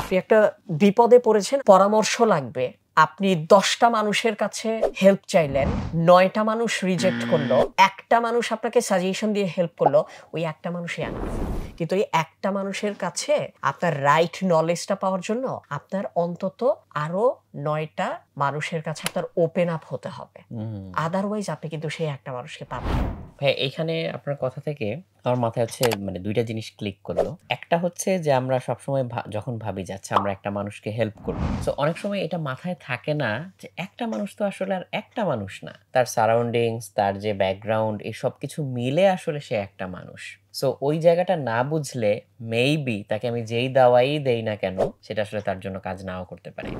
আপনি একটা বিপদে পড়েছেন পরামর্শ লাগবে আপনি দশটা মানুষের কাছে হেল্প চাইলেন নয়টা মানুষ রিজেক্ট করলো একটা মানুষ আপনাকে সাজেশন দিয়ে হেল্প করলো ওই একটা মানুষই আনা কিন্তু ওই একটা মানুষের কাছে আপনার রাইট নলেজটা পাওয়ার জন্য আপনার অন্তত আরো নয়টা মানুষের কাছে আপনার ওপেন আপ হতে হবে আদারওয়াইজ আপনি কিন্তু সেই একটা মানুষকে পাবেন ভাই এখানে আপনার কথা থেকে আমার মাথায় হচ্ছে মানে দুইটা জিনিস ক্লিক করলো একটা হচ্ছে যে আমরা সবসময় যখন ভাবি যাচ্ছে আমরা একটা মানুষকে হেল্প করবো তো অনেক সময় এটা মাথায় থাকে না যে একটা মানুষ তো আসলে আর একটা মানুষ না তার সারাউন্ডিংস তার যে ব্যাকগ্রাউন্ড এই সব কিছু মিলে আসলে সে একটা মানুষ সো ওই জায়গাটা না বুঝলে মেইবি তাকে আমি যেই দাওয়াই দেই না কেন সেটা আসলে তার জন্য কাজ নাও করতে পারি